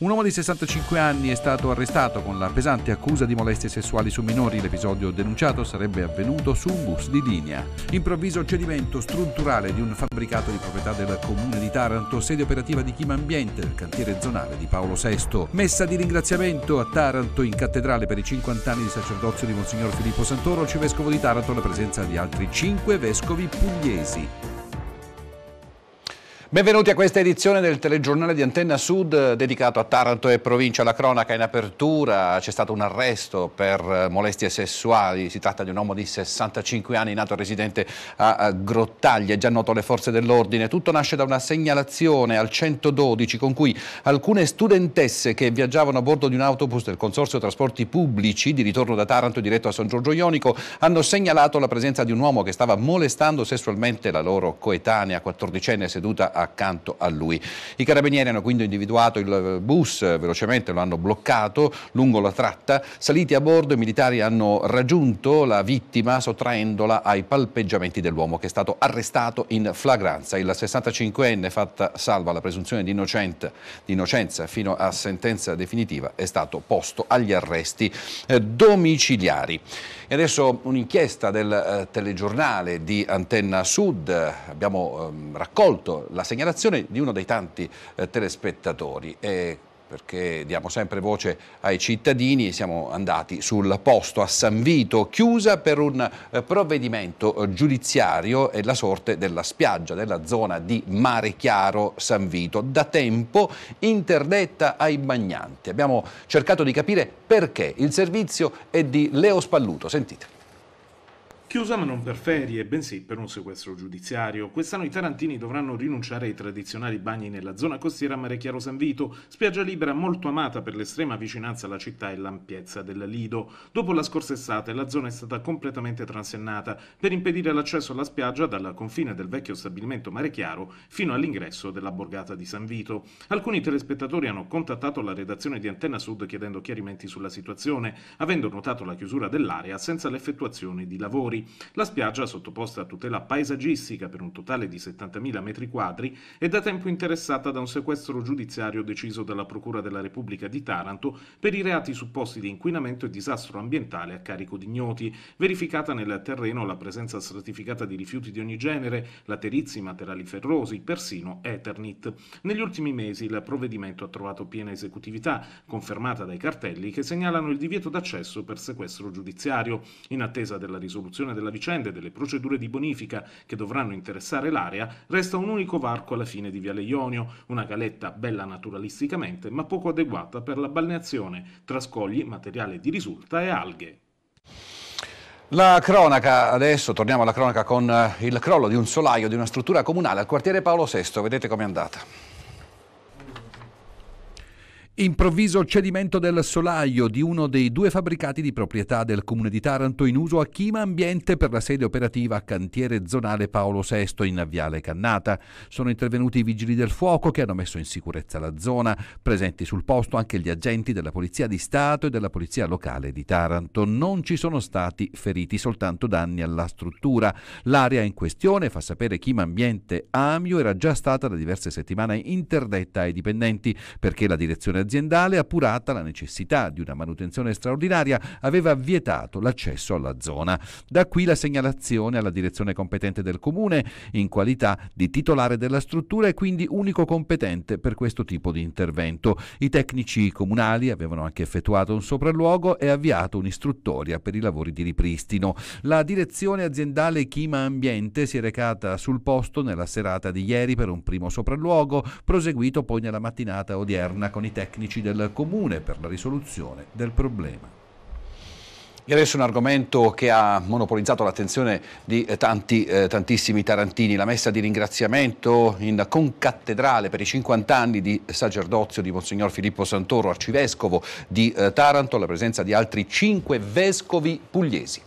Un uomo di 65 anni è stato arrestato con la pesante accusa di molestie sessuali su minori. L'episodio denunciato sarebbe avvenuto su un bus di linea. Improvviso cedimento strutturale di un fabbricato di proprietà del comune di Taranto, sede operativa di Chima Ambiente del cantiere zonale di Paolo VI. Messa di ringraziamento a Taranto in cattedrale per i 50 anni di sacerdozio di Monsignor Filippo Santoro, arcivescovo di Taranto, la presenza di altri 5 vescovi pugliesi. Benvenuti a questa edizione del telegiornale di Antenna Sud eh, dedicato a Taranto e provincia. La cronaca in apertura, c'è stato un arresto per eh, molestie sessuali, si tratta di un uomo di 65 anni nato residente a Grottaglia, già noto alle forze dell'ordine. Tutto nasce da una segnalazione al 112 con cui alcune studentesse che viaggiavano a bordo di un autobus del Consorzio Trasporti Pubblici di ritorno da Taranto diretto a San Giorgio Ionico hanno segnalato la presenza di un uomo che stava molestando sessualmente la loro coetanea 14enne seduta a accanto a lui. I carabinieri hanno quindi individuato il bus, velocemente lo hanno bloccato lungo la tratta, saliti a bordo i militari hanno raggiunto la vittima sottraendola ai palpeggiamenti dell'uomo che è stato arrestato in flagranza. Il 65enne fatta salva la presunzione di, innocente, di innocenza fino a sentenza definitiva è stato posto agli arresti eh, domiciliari. E adesso un'inchiesta del eh, telegiornale di Antenna Sud, abbiamo ehm, raccolto la segnalazione di uno dei tanti eh, telespettatori. E perché diamo sempre voce ai cittadini, e siamo andati sul posto a San Vito, chiusa per un eh, provvedimento eh, giudiziario e la sorte della spiaggia della zona di Mare Chiaro San Vito, da tempo interdetta ai bagnanti. Abbiamo cercato di capire perché il servizio è di Leo Spalluto, sentite. Chiusa ma non per ferie, bensì per un sequestro giudiziario. Quest'anno i tarantini dovranno rinunciare ai tradizionali bagni nella zona costiera a Mare Chiaro San Vito, spiaggia libera molto amata per l'estrema vicinanza alla città e l'ampiezza del Lido. Dopo la scorsa estate la zona è stata completamente transennata per impedire l'accesso alla spiaggia dalla confine del vecchio stabilimento Mare Chiaro fino all'ingresso della borgata di San Vito. Alcuni telespettatori hanno contattato la redazione di Antenna Sud chiedendo chiarimenti sulla situazione, avendo notato la chiusura dell'area senza l'effettuazione di lavori. La spiaggia, sottoposta a tutela paesaggistica per un totale di 70.000 metri quadri, è da tempo interessata da un sequestro giudiziario deciso dalla Procura della Repubblica di Taranto per i reati supposti di inquinamento e disastro ambientale a carico di ignoti, verificata nel terreno la presenza stratificata di rifiuti di ogni genere, laterizi, materiali ferrosi, persino Eternit. Negli ultimi mesi il provvedimento ha trovato piena esecutività, confermata dai cartelli che segnalano il divieto d'accesso per sequestro giudiziario, in attesa della risoluzione gestione della vicenda e delle procedure di bonifica che dovranno interessare l'area, resta un unico varco alla fine di Viale Ionio, una galetta bella naturalisticamente ma poco adeguata per la balneazione, tra scogli, materiale di risulta e alghe. La cronaca, adesso torniamo alla cronaca con eh, il crollo di un solaio di una struttura comunale al quartiere Paolo VI, vedete com'è andata. Improvviso cedimento del solaio di uno dei due fabbricati di proprietà del comune di Taranto in uso a Chima Ambiente per la sede operativa a Cantiere Zonale Paolo VI in Viale Cannata. Sono intervenuti i vigili del fuoco che hanno messo in sicurezza la zona, presenti sul posto anche gli agenti della Polizia di Stato e della Polizia Locale di Taranto. Non ci sono stati feriti, soltanto danni alla struttura. L'area in questione, fa sapere Chima Ambiente Amio, era già stata da diverse settimane interdetta ai dipendenti perché la direzione aziendale, appurata la necessità di una manutenzione straordinaria, aveva vietato l'accesso alla zona. Da qui la segnalazione alla direzione competente del comune in qualità di titolare della struttura e quindi unico competente per questo tipo di intervento. I tecnici comunali avevano anche effettuato un sopralluogo e avviato un'istruttoria per i lavori di ripristino. La direzione aziendale Chima Ambiente si è recata sul posto nella serata di ieri per un primo sopralluogo, proseguito poi nella mattinata odierna con i tecnici tecnici del Comune per la risoluzione del problema. E adesso un argomento che ha monopolizzato l'attenzione di eh, tanti, eh, tantissimi tarantini, la messa di ringraziamento in concattedrale per i 50 anni di sacerdozio di Monsignor Filippo Santoro, arcivescovo di eh, Taranto, la presenza di altri 5 vescovi pugliesi.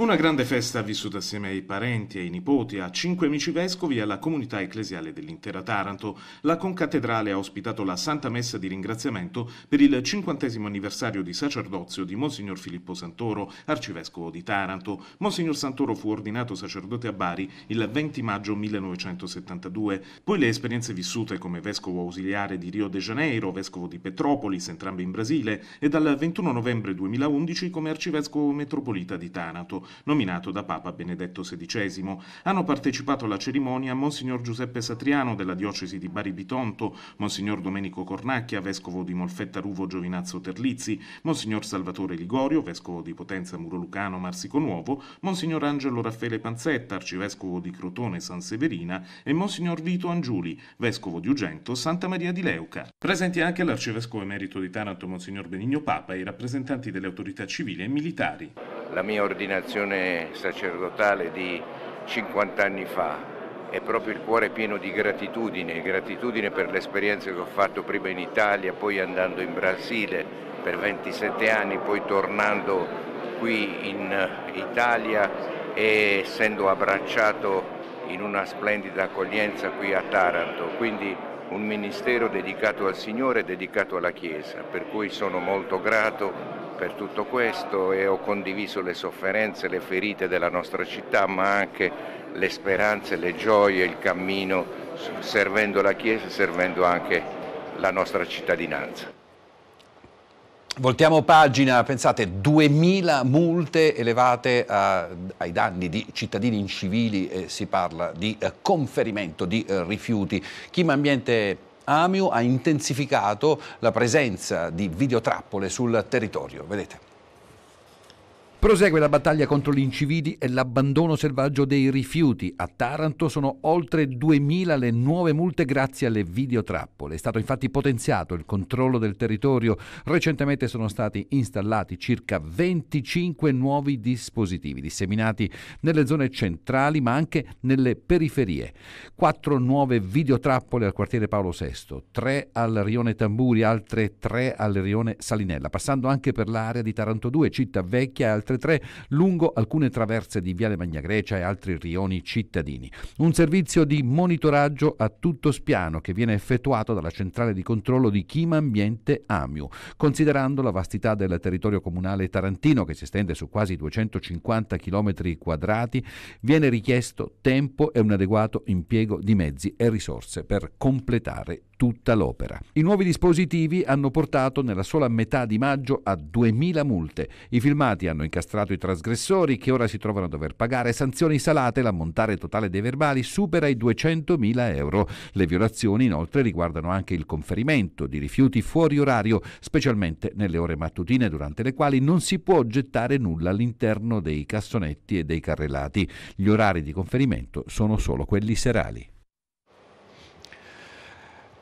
Una grande festa vissuta assieme ai parenti ai nipoti, a cinque amici vescovi e alla comunità ecclesiale dell'intera Taranto. La concattedrale ha ospitato la Santa Messa di ringraziamento per il cinquantesimo anniversario di sacerdozio di Monsignor Filippo Santoro, arcivescovo di Taranto. Monsignor Santoro fu ordinato sacerdote a Bari il 20 maggio 1972. Poi le esperienze vissute come vescovo ausiliare di Rio de Janeiro, vescovo di Petropolis, entrambi in Brasile, e dal 21 novembre 2011 come arcivescovo metropolita di Taranto nominato da Papa Benedetto XVI. Hanno partecipato alla cerimonia Monsignor Giuseppe Satriano della diocesi di Bari Bitonto, Monsignor Domenico Cornacchia, vescovo di Molfetta Ruvo Giovinazzo Terlizzi, Monsignor Salvatore Ligorio, vescovo di Potenza Muro Lucano Marsico Nuovo, Monsignor Angelo Raffaele Panzetta, arcivescovo di Crotone San Severina e Monsignor Vito Angiuli, vescovo di Ugento Santa Maria di Leuca. Presenti anche l'arcivescovo emerito di Taranto Monsignor Benigno Papa e i rappresentanti delle autorità civili e militari la mia ordinazione sacerdotale di 50 anni fa. È proprio il cuore pieno di gratitudine, gratitudine per l'esperienza che ho fatto prima in Italia, poi andando in Brasile per 27 anni, poi tornando qui in Italia e essendo abbracciato in una splendida accoglienza qui a Taranto. Quindi un ministero dedicato al Signore, dedicato alla Chiesa, per cui sono molto grato per tutto questo e ho condiviso le sofferenze, le ferite della nostra città, ma anche le speranze, le gioie, il cammino, servendo la Chiesa e servendo anche la nostra cittadinanza. Voltiamo pagina, pensate, 2.000 multe elevate a, ai danni di cittadini incivili, eh, si parla di eh, conferimento di eh, rifiuti. Chi ambiente Amiu ha intensificato la presenza di videotrappole sul territorio. Vedete. Prosegue la battaglia contro gli incivili e l'abbandono selvaggio dei rifiuti. A Taranto sono oltre 2.000 le nuove multe grazie alle videotrappole. È stato infatti potenziato il controllo del territorio. Recentemente sono stati installati circa 25 nuovi dispositivi disseminati nelle zone centrali ma anche nelle periferie. Quattro nuove videotrappole al quartiere Paolo VI, tre al rione Tamburi, altre tre al rione Salinella, passando anche per l'area di Taranto 2, città vecchia e altre altre lungo alcune traverse di Viale Magna Grecia e altri rioni cittadini. Un servizio di monitoraggio a tutto spiano che viene effettuato dalla centrale di controllo di Chima Ambiente AMIU, considerando la vastità del territorio comunale tarantino che si estende su quasi 250 km quadrati, viene richiesto tempo e un adeguato impiego di mezzi e risorse per completare tutta l'opera. I nuovi dispositivi hanno portato nella sola metà di maggio a 2.000 multe. I filmati hanno incastrato i trasgressori che ora si trovano a dover pagare sanzioni salate. L'ammontare totale dei verbali supera i 200.000 euro. Le violazioni inoltre riguardano anche il conferimento di rifiuti fuori orario, specialmente nelle ore mattutine durante le quali non si può gettare nulla all'interno dei cassonetti e dei carrellati. Gli orari di conferimento sono solo quelli serali.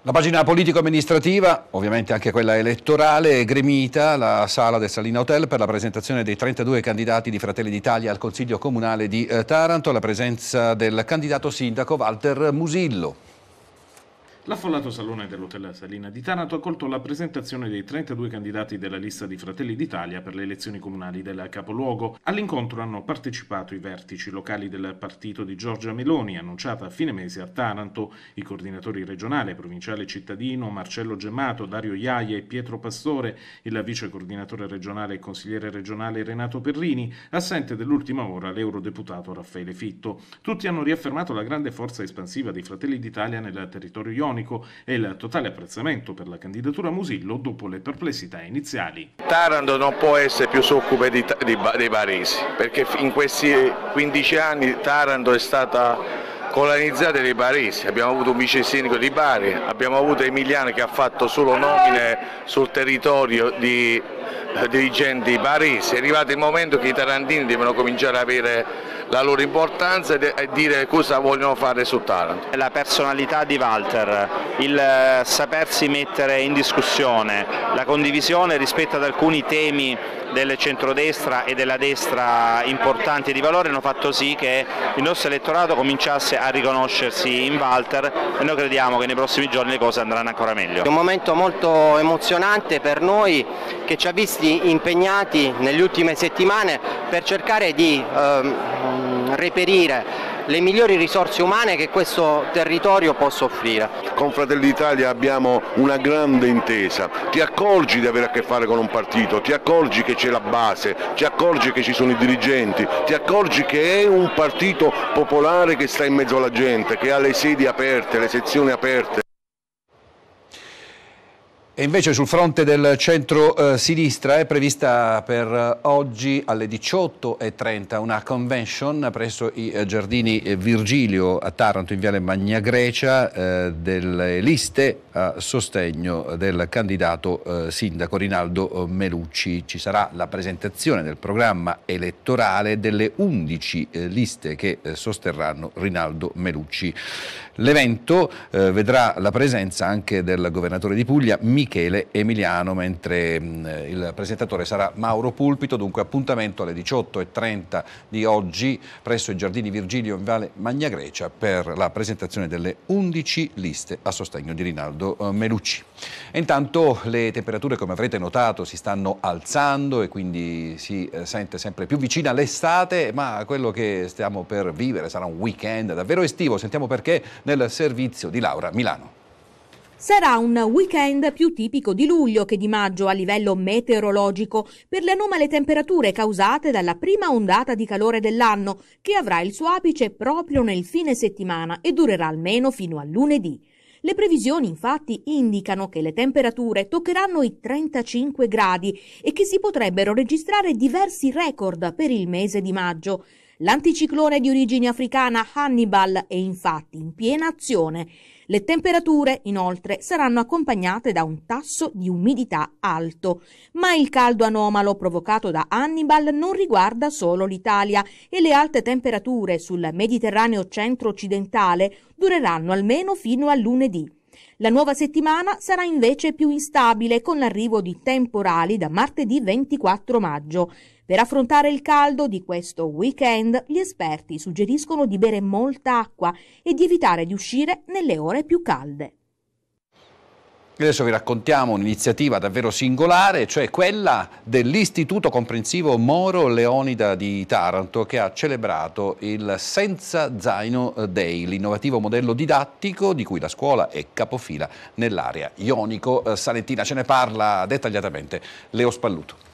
La pagina politico-amministrativa, ovviamente anche quella elettorale, è gremita la sala del Salina Hotel per la presentazione dei 32 candidati di Fratelli d'Italia al Consiglio Comunale di eh, Taranto, la presenza del candidato sindaco Walter Musillo. L'affollato salone dell'Hotel Salina di Taranto ha colto la presentazione dei 32 candidati della lista di Fratelli d'Italia per le elezioni comunali del capoluogo. All'incontro hanno partecipato i vertici locali del partito di Giorgia Meloni, annunciata a fine mese a Taranto, i coordinatori regionale, provinciale e cittadino Marcello Gemmato, Dario Iaia e Pietro Pastore, il vice coordinatore regionale e consigliere regionale Renato Perrini, assente dell'ultima ora l'eurodeputato Raffaele Fitto. Tutti hanno riaffermato la grande forza espansiva dei Fratelli d'Italia nel territorio ionico radiofonico e il totale apprezzamento per la candidatura Musillo dopo le perplessità iniziali. Taranto non può essere più succube di, di, dei baresi, perché in questi 15 anni Taranto è stata colonizzata dei baresi, abbiamo avuto un vice sindaco di Bari, abbiamo avuto Emiliano che ha fatto solo nomine sul territorio di eh, dirigenti baresi, è arrivato il momento che i tarantini devono cominciare ad avere la loro importanza e dire cosa vogliono fare su Taranto. La personalità di Walter, il eh, sapersi mettere in discussione, la condivisione rispetto ad alcuni temi del centrodestra e della destra importanti di valore hanno fatto sì che il nostro elettorato cominciasse a riconoscersi in Walter e noi crediamo che nei prossimi giorni le cose andranno ancora meglio. È un momento molto emozionante per noi che ci ha visti impegnati nelle ultime settimane per cercare di ehm, reperire le migliori risorse umane che questo territorio possa offrire. Con Fratelli d'Italia abbiamo una grande intesa, ti accorgi di avere a che fare con un partito, ti accorgi che c'è la base, ti accorgi che ci sono i dirigenti, ti accorgi che è un partito popolare che sta in mezzo alla gente, che ha le sedi aperte, le sezioni aperte. E invece sul fronte del centro-sinistra eh, è prevista per eh, oggi alle 18.30 una convention presso i eh, giardini Virgilio a Taranto in Viale Magna Grecia delle liste a sostegno del candidato sindaco Rinaldo Melucci. Ci sarà la presentazione del programma elettorale delle 11 liste che sosterranno Rinaldo Melucci. L'evento vedrà la presenza anche del governatore di Puglia Michele Michele Emiliano, mentre mh, mm, il presentatore sarà Mauro Pulpito, dunque appuntamento alle 18.30 di oggi presso i Giardini Virgilio in Vale Magna Grecia per la presentazione delle 11 liste a sostegno di Rinaldo eh, Melucci. intanto le temperature come avrete notato si stanno alzando e quindi si eh, sente sempre più vicina l'estate, ma quello che stiamo per vivere sarà un weekend davvero estivo, sentiamo perché nel servizio di Laura Milano. Sarà un weekend più tipico di luglio che di maggio a livello meteorologico per le anomale temperature causate dalla prima ondata di calore dell'anno che avrà il suo apice proprio nel fine settimana e durerà almeno fino a lunedì. Le previsioni infatti indicano che le temperature toccheranno i 35 gradi e che si potrebbero registrare diversi record per il mese di maggio. L'anticiclone di origine africana Hannibal è infatti in piena azione. Le temperature, inoltre, saranno accompagnate da un tasso di umidità alto. Ma il caldo anomalo provocato da Hannibal non riguarda solo l'Italia e le alte temperature sul Mediterraneo centro-occidentale dureranno almeno fino a lunedì. La nuova settimana sarà invece più instabile con l'arrivo di temporali da martedì 24 maggio. Per affrontare il caldo di questo weekend, gli esperti suggeriscono di bere molta acqua e di evitare di uscire nelle ore più calde. Adesso vi raccontiamo un'iniziativa davvero singolare, cioè quella dell'Istituto Comprensivo Moro Leonida di Taranto che ha celebrato il Senza Zaino Day, l'innovativo modello didattico di cui la scuola è capofila nell'area ionico-salentina. Eh, ce ne parla dettagliatamente Leo Spalluto.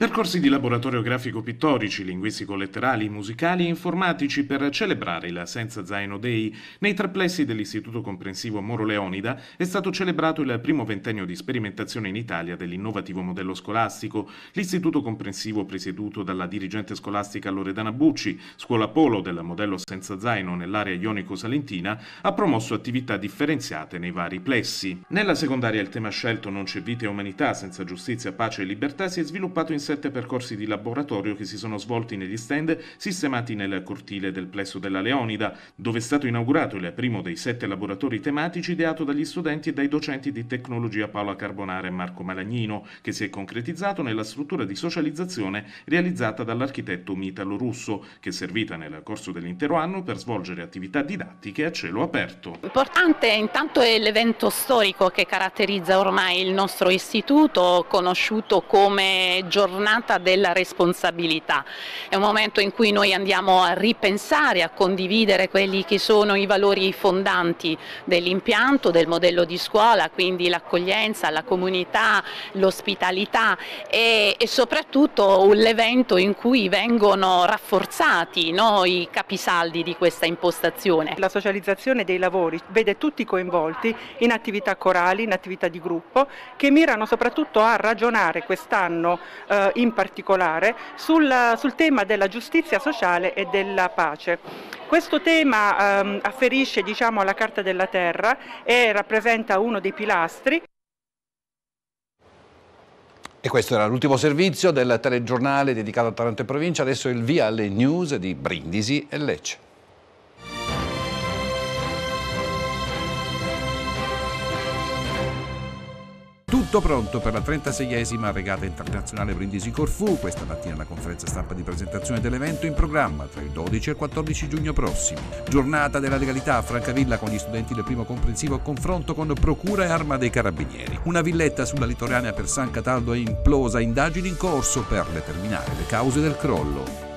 Percorsi di laboratorio grafico pittorici, linguistico letterali, musicali e informatici per celebrare il Senza Zaino Day nei tre plessi dell'Istituto Comprensivo Moro Leonida è stato celebrato il primo ventennio di sperimentazione in Italia dell'innovativo modello scolastico. L'Istituto Comprensivo presieduto dalla dirigente scolastica Loredana Bucci, scuola polo del modello Senza Zaino nell'area ionico-salentina, ha promosso attività differenziate nei vari plessi. Nella secondaria il tema scelto Non c'è vita e umanità senza giustizia, pace e libertà si è sviluppato in 17 percorsi di laboratorio che si sono svolti negli stand sistemati nel cortile del plesso della Leonida, dove è stato inaugurato il primo dei sette laboratori tematici ideato dagli studenti e dai docenti di tecnologia Paola Carbonara e Marco Malagnino, che si è concretizzato nella struttura di socializzazione realizzata dall'architetto Mitalo Russo, che è servita nel corso dell'intero anno per svolgere attività didattiche a cielo aperto. Importante intanto è l'evento storico che caratterizza ormai il nostro istituto, conosciuto come giornale giornata della responsabilità, è un momento in cui noi andiamo a ripensare, a condividere quelli che sono i valori fondanti dell'impianto, del modello di scuola, quindi l'accoglienza, la comunità, l'ospitalità e, e, soprattutto l'evento in cui vengono rafforzati no, i capisaldi di questa impostazione. La socializzazione dei lavori vede tutti coinvolti in attività corali, in attività di gruppo che mirano soprattutto a ragionare quest'anno eh, eh, in particolare sul, sul tema della giustizia sociale e della pace. Questo tema ehm, afferisce diciamo, alla Carta della Terra e rappresenta uno dei pilastri. E questo era l'ultimo servizio del telegiornale dedicato a Taranto e Provincia, adesso il via alle news di Brindisi e Lecce. Tutto pronto per la 36esima regata internazionale Brindisi Corfù, questa mattina la conferenza stampa di presentazione dell'evento in programma tra il 12 e il 14 giugno prossimi. Giornata della legalità a Francavilla con gli studenti del primo comprensivo confronto con Procura e Arma dei Carabinieri. Una villetta sulla litoranea per San Cataldo è implosa, indagini in corso per determinare le cause del crollo.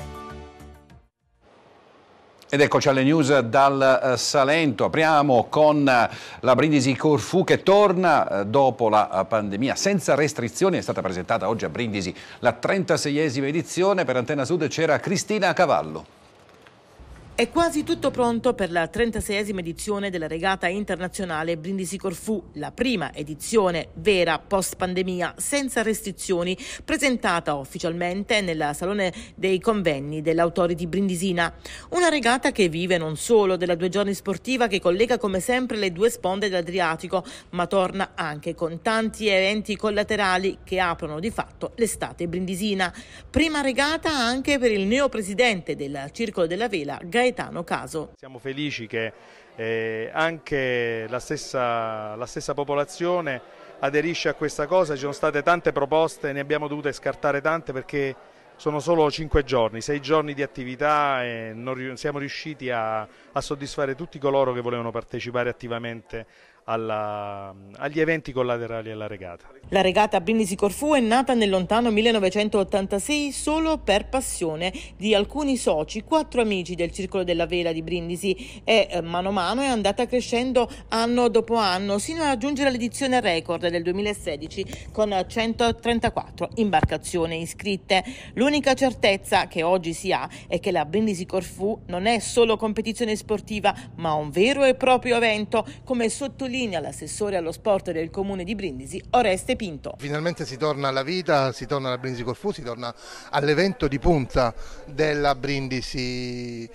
Ed eccoci alle news dal eh, Salento. Apriamo con eh, la Brindisi Corfu che torna eh, dopo la pandemia senza restrizioni. È stata presentata oggi a Brindisi la 36esima edizione. Per Antena Sud c'era Cristina Cavallo. È quasi tutto pronto per la 36esima edizione della regata internazionale Brindisi Corfù, la prima edizione vera post pandemia senza restrizioni, presentata ufficialmente nel Salone dei Convegni dell'Autority Brindisina. Una regata che vive non solo della due giorni sportiva che collega come sempre le due sponde dell'Adriatico, ma torna anche con tanti eventi collaterali che aprono di fatto l'estate brindisina. Prima regata anche per il neo presidente del Circolo della Vela, Gaetano Gaetano Caso. Siamo felici che eh, anche la stessa, la stessa popolazione aderisce a questa cosa, ci sono state tante proposte, ne abbiamo dovute scartare tante perché sono solo 5 giorni, 6 giorni di attività e non siamo riusciti a, a soddisfare tutti coloro che volevano partecipare attivamente alla, agli eventi collaterali alla regata. La regata Brindisi Corfù è nata nel lontano 1986 solo per passione di alcuni soci, quattro amici del Circolo della Vela di Brindisi e eh, mano a mano è andata crescendo anno dopo anno sino a raggiungere l'edizione record del 2016 con 134 imbarcazioni iscritte. L'unica certezza che oggi si ha è che la Brindisi Corfù non è solo competizione sportiva ma un vero e proprio evento come sottolineato linea l'assessore allo sport del comune di Brindisi, Oreste Pinto. Finalmente si torna alla vita, si torna alla Brindisi Corfu, si torna all'evento di punta della Brindisi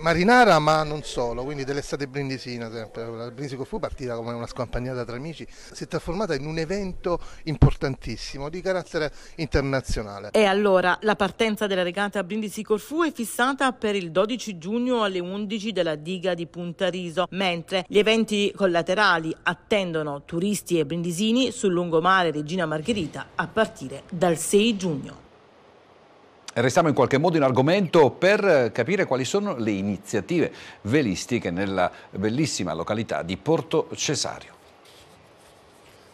marinara ma non solo, quindi dell'estate brindisina sempre. La Brindisi Corfu partita come una scompagnata tra amici, si è trasformata in un evento importantissimo di carattere internazionale. E allora la partenza della regata Brindisi Corfu è fissata per il 12 giugno alle 11 della diga di Punta Riso, mentre gli eventi collaterali attendono turisti e brindisini sul lungomare Regina Margherita a partire dal 6 giugno. Restiamo in qualche modo in argomento per eh, capire quali sono le iniziative velistiche nella bellissima località di Porto Cesario.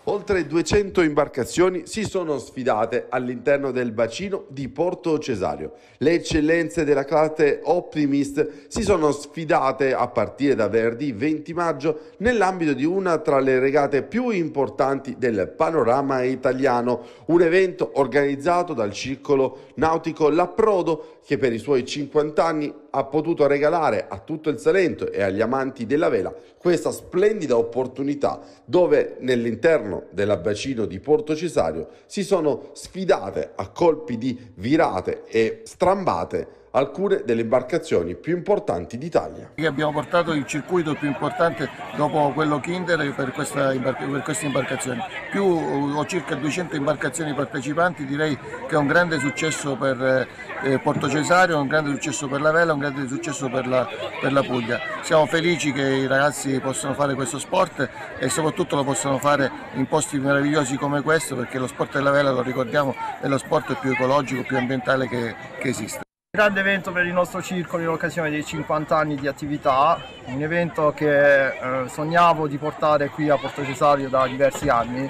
Oltre 200 imbarcazioni si sono sfidate all'interno del bacino di Porto Cesario. Le eccellenze della classe Optimist si sono sfidate a partire da venerdì 20 maggio nell'ambito di una tra le regate più importanti del panorama italiano, un evento organizzato dal circolo nautico L'Approdo che per i suoi 50 anni ha potuto regalare a tutto il Salento e agli amanti della vela questa splendida opportunità dove nell'interno del bacino di Porto Cesario si sono sfidate a colpi di virate e strambate alcune delle imbarcazioni più importanti d'Italia. Abbiamo portato il circuito più importante dopo quello Kinder per, questa, per queste imbarcazioni. Più ho circa 200 imbarcazioni partecipanti, direi che è un grande successo per eh, eh, Porto Cesario, un grande successo per la Vela, un grande successo per la, per la Puglia. Siamo felici che i ragazzi possano fare questo sport e soprattutto lo possano fare in posti meravigliosi come questo perché lo sport della Vela, lo ricordiamo, è lo sport più ecologico, più ambientale che, che esiste. Grande evento per il nostro circolo in occasione dei 50 anni di attività, un evento che eh, sognavo di portare qui a Porto Cesario da diversi anni.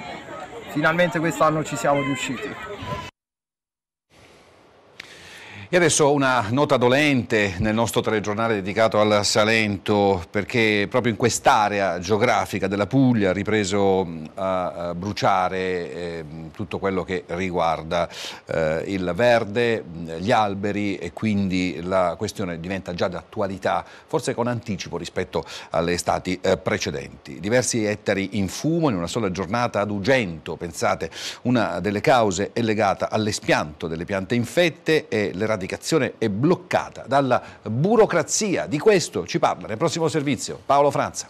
Finalmente quest'anno ci siamo riusciti. E adesso una nota dolente nel nostro telegiornale dedicato al Salento, perché proprio in quest'area geografica della Puglia ha ripreso a bruciare ehm, tutto quello che riguarda eh, il verde, gli alberi e quindi la questione diventa già d'attualità, forse con anticipo rispetto alle estati eh, precedenti. Diversi ettari in fumo in una sola giornata ad Ugento, pensate, una delle cause è legata all'espianto delle piante infette e l'eradicazione applicazione è bloccata dalla burocrazia. Di questo ci parla nel prossimo servizio Paolo Franza.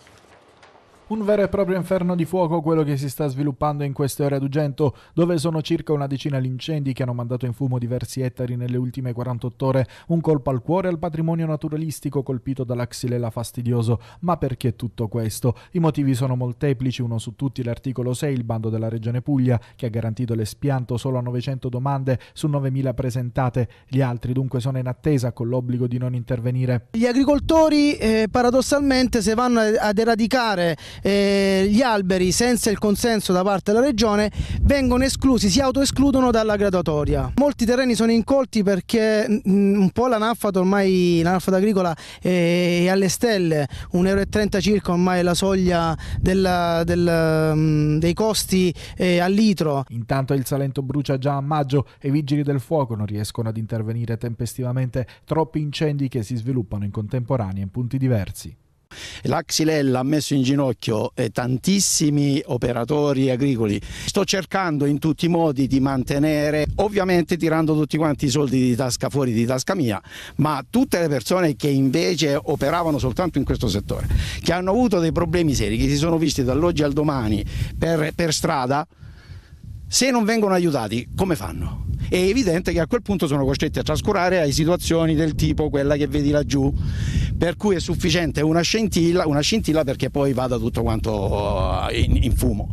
Un vero e proprio inferno di fuoco quello che si sta sviluppando in queste ore ad Ugento, dove sono circa una decina gli incendi che hanno mandato in fumo diversi ettari nelle ultime 48 ore, un colpo al cuore al patrimonio naturalistico colpito dall'axilella fastidioso. Ma perché tutto questo? I motivi sono molteplici, uno su tutti l'articolo 6, il bando della Regione Puglia, che ha garantito l'espianto solo a 900 domande su 9.000 presentate, gli altri dunque sono in attesa con l'obbligo di non intervenire. Gli agricoltori eh, paradossalmente se vanno ad eradicare eh, gli alberi senza il consenso da parte della regione vengono esclusi, si autoescludono dalla graduatoria. Molti terreni sono incolti perché mh, mm, un po' la nafata ormai, la nafata agricola eh, è, alle stelle, 1,30 euro circa ormai è la soglia della, della, mh, mm, dei costi eh, al litro. Intanto il Salento brucia già a maggio e i vigili del fuoco non riescono ad intervenire tempestivamente troppi incendi che si sviluppano in contemporanea in punti diversi la Xylella ha messo in ginocchio eh, tantissimi operatori agricoli. Sto cercando in tutti i modi di mantenere, ovviamente tirando tutti quanti i soldi di tasca fuori di tasca mia, ma tutte le persone che invece operavano soltanto in questo settore, che hanno avuto dei problemi seri, che si sono visti dall'oggi al domani per, per strada, se non vengono aiutati come fanno? è evidente che a quel punto sono costretti a trascurare a situazioni del tipo quella che vedi laggiù, per cui è sufficiente una scintilla, una scintilla perché poi vada tutto quanto eh, in, in fumo.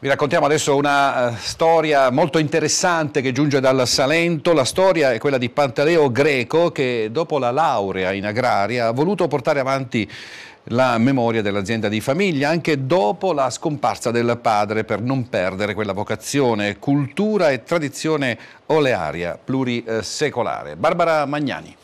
Vi raccontiamo adesso una eh, storia molto interessante che giunge dal Salento. La storia è quella di Pantaleo Greco che dopo la laurea in agraria ha voluto portare avanti la memoria dell'azienda di famiglia anche dopo la scomparsa del padre per non perdere quella vocazione, cultura e tradizione olearia plurisecolare. Barbara Magnani.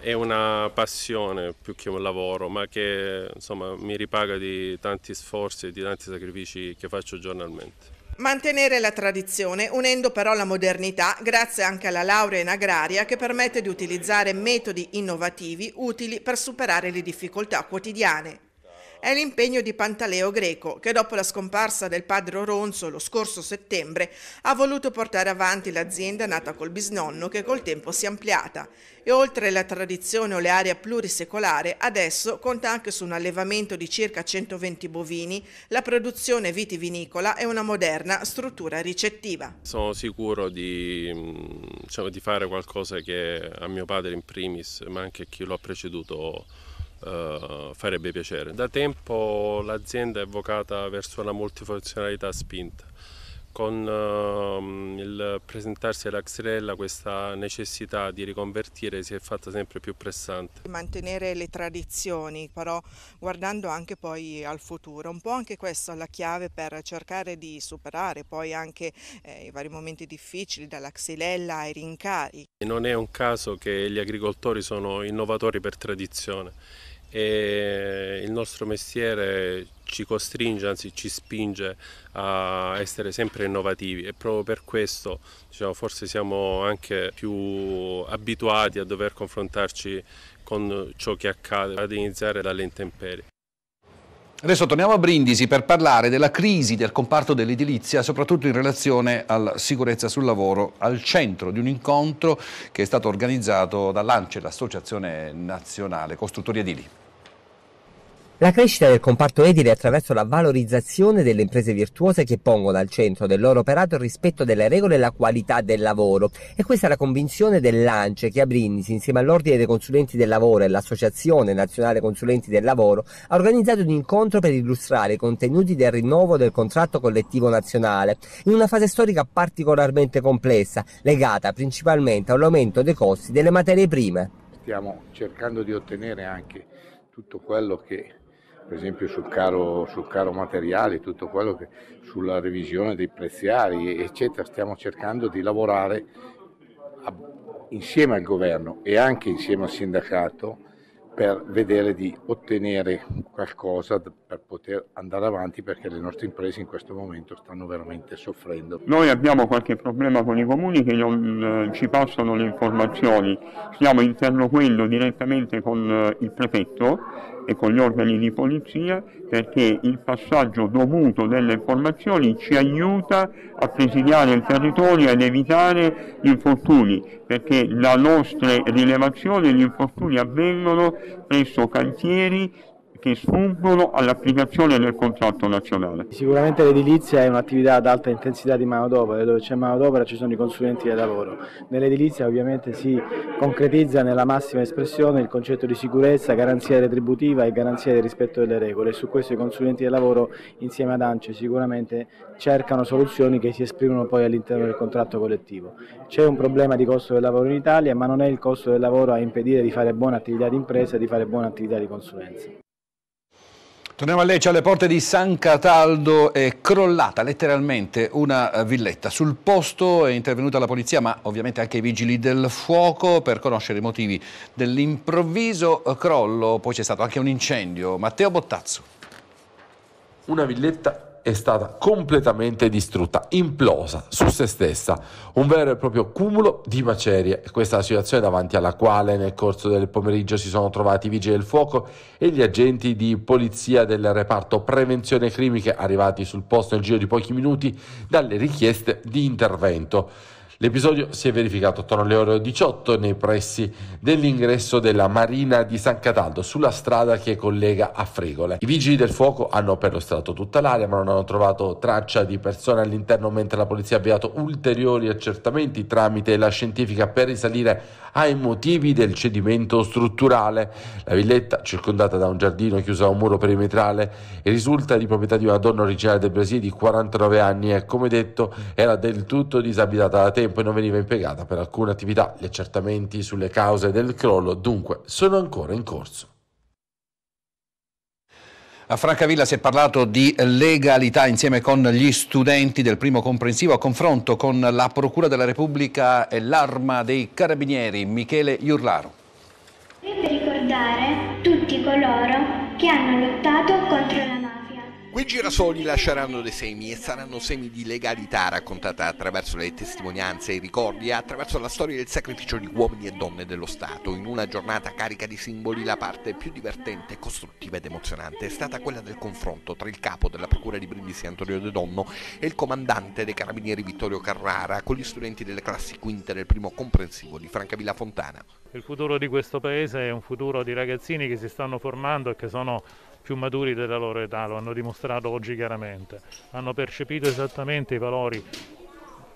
È una passione più che un lavoro, ma che insomma, mi ripaga di tanti sforzi e di tanti sacrifici che faccio giornalmente. Mantenere la tradizione unendo però la modernità grazie anche alla laurea in agraria che permette di utilizzare metodi innovativi utili per superare le difficoltà quotidiane è l'impegno di Pantaleo Greco, che dopo la scomparsa del padre Oronzo lo scorso settembre ha voluto portare avanti l'azienda nata col bisnonno che col tempo si è ampliata e oltre alla tradizione olearia plurisecolare adesso conta anche su un allevamento di circa 120 bovini, la produzione vitivinicola e una moderna struttura ricettiva. Sono sicuro di, mm, diciamo, di fare qualcosa che a mio padre in primis ma anche a chi lo ha preceduto eh, farebbe piacere. Da tempo l'azienda è vocata verso una multifunzionalità spinta, con eh, il presentarsi alla Xirella questa necessità di riconvertire si è fatta sempre più pressante. Mantenere le tradizioni, però guardando anche poi al futuro, un po' anche questa è la chiave per cercare di superare poi anche eh, i vari momenti difficili dalla Xirella ai rincari. Non è un caso che gli agricoltori sono innovatori per tradizione e il nostro mestiere ci costringe, anzi ci spinge a essere sempre innovativi e proprio per questo diciamo, forse siamo anche più abituati a dover confrontarci con ciò che accade, ad iniziare dalle intemperie. Adesso torniamo a Brindisi per parlare della crisi del comparto dell'edilizia, soprattutto in relazione alla sicurezza sul lavoro, al centro di un incontro che è stato organizzato dall'ANCE, l'Associazione Nazionale Costruttori Edili. La crescita del comparto edile attraverso la valorizzazione delle imprese virtuose che pongono al centro del loro operato il rispetto delle regole e la qualità del lavoro. E questa è la convinzione dell'ANCE che a Brindisi, insieme all'Ordine dei Consulenti del Lavoro e all'Associazione Nazionale Consulenti del Lavoro, ha organizzato un incontro per illustrare i contenuti del rinnovo del contratto collettivo nazionale, in una fase storica particolarmente complessa, legata principalmente all'aumento dei costi delle materie prime. Stiamo cercando di ottenere anche tutto quello che per esempio sul caro, sul caro materiali, tutto quello che, sulla revisione dei preziari, eccetera. Stiamo cercando di lavorare a, insieme al governo e anche insieme al sindacato per vedere di ottenere qualcosa per poter andare avanti perché le nostre imprese in questo momento stanno veramente soffrendo. Noi abbiamo qualche problema con i comuni che non eh, ci passano le informazioni, stiamo interloquendo direttamente con eh, il prefetto e con gli organi di polizia perché il passaggio dovuto delle informazioni ci aiuta a presidiare il territorio ed evitare gli infortuni perché la nostra rilevazione gli infortuni avvengono presso cantieri che sfuggono all'applicazione del contratto nazionale. Sicuramente l'edilizia è un'attività ad alta intensità di manodopera, dove c'è manodopera ci sono i consulenti del lavoro. Nell'edilizia ovviamente si concretizza nella massima espressione il concetto di sicurezza, garanzia retributiva e garanzia del rispetto delle regole e su questo i consulenti del lavoro insieme ad ANCE sicuramente cercano soluzioni che si esprimono poi all'interno del contratto collettivo. C'è un problema di costo del lavoro in Italia ma non è il costo del lavoro a impedire di fare buona attività di impresa e di fare buona attività di consulenza. Torniamo a Lecce, alle porte di San Cataldo è crollata letteralmente una eh, villetta. Sul posto è intervenuta la polizia, ma ovviamente anche i vigili del fuoco per conoscere i motivi dell'improvviso eh, crollo. Poi c'è stato anche un incendio. Matteo Bottazzo. Una villetta è stata completamente distrutta, implosa su se stessa, un vero e proprio cumulo di macerie. Questa è la situazione davanti alla quale nel corso del pomeriggio si sono trovati i vigili del fuoco e gli agenti di polizia del reparto prevenzione crimiche arrivati sul posto nel giro di pochi minuti dalle richieste di intervento. L'episodio si è verificato attorno alle ore 18 nei pressi dell'ingresso della Marina di San Cataldo sulla strada che collega a Fregole. I vigili del fuoco hanno perlustrato tutta l'area ma non hanno trovato traccia di persone all'interno mentre la polizia ha avviato ulteriori accertamenti tramite la scientifica per risalire ai motivi del cedimento strutturale. La villetta, circondata da un giardino chiuso da un muro perimetrale, risulta di proprietà di una donna originale del Brasile di 49 anni e, come detto, era del tutto disabitata da tempo e non veniva impiegata per alcuna attività. Gli accertamenti sulle cause del crollo, dunque, sono ancora in corso. A Francavilla si è parlato di legalità insieme con gli studenti del primo comprensivo a confronto con la Procura della Repubblica e l'Arma dei Carabinieri, Michele Iurlaro. Deve ricordare tutti coloro che hanno lottato contro la mafia. Quei girasoli lasceranno dei semi e saranno semi di legalità raccontata attraverso le testimonianze e i ricordi e attraverso la storia del sacrificio di uomini e donne dello Stato. In una giornata carica di simboli la parte più divertente, costruttiva ed emozionante è stata quella del confronto tra il capo della Procura di Brindisi Antonio De Donno e il comandante dei carabinieri Vittorio Carrara con gli studenti delle classi quinte del primo comprensivo di Francavilla Fontana. Il futuro di questo paese è un futuro di ragazzini che si stanno formando e che sono più maturi della loro età, lo hanno dimostrato oggi chiaramente, hanno percepito esattamente i valori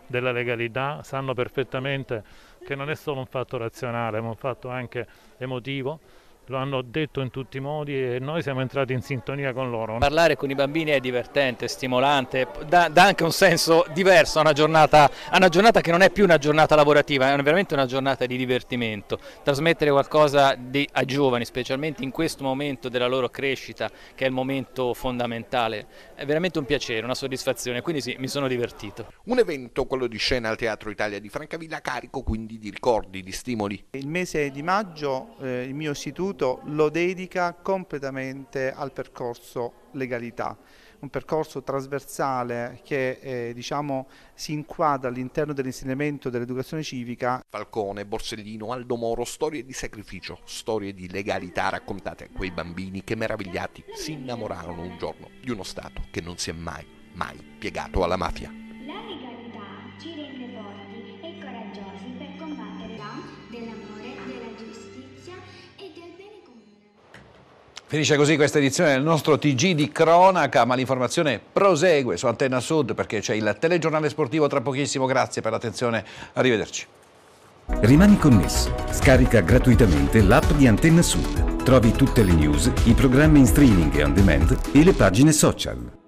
della legalità, sanno perfettamente che non è solo un fatto razionale, ma un fatto anche emotivo lo hanno detto in tutti i modi e noi siamo entrati in sintonia con loro. Parlare con i bambini è divertente, stimolante, dà, dà anche un senso diverso a una, giornata, a una, giornata, che non è più una giornata lavorativa, è veramente una giornata di divertimento. Trasmettere qualcosa di, a giovani, specialmente in questo momento della loro crescita, che è il momento fondamentale, è veramente un piacere, una soddisfazione, quindi sì, mi sono divertito. Un evento, quello di scena al Teatro Italia di Francavilla, carico quindi di ricordi, di stimoli. Il mese di maggio eh, il mio istituto contenuto lo dedica completamente al percorso legalità un percorso trasversale che eh, diciamo, si inquadra all'interno dell'insegnamento dell'educazione civica. Falcone, Borsellino, Aldo Moro, storie di sacrificio, storie di legalità raccontate a quei bambini che meravigliati si innamorarono un giorno di uno Stato che non si è mai, mai piegato alla mafia. La legalità ci rende Finisce così questa edizione del nostro TG di cronaca, ma l'informazione prosegue su Antenna Sud perché c'è il telegiornale sportivo tra pochissimo. Grazie per l'attenzione, arrivederci. Rimani connesso, scarica gratuitamente l'app di Antenna Sud. Trovi tutte le news, i programmi in streaming e on demand e le pagine social.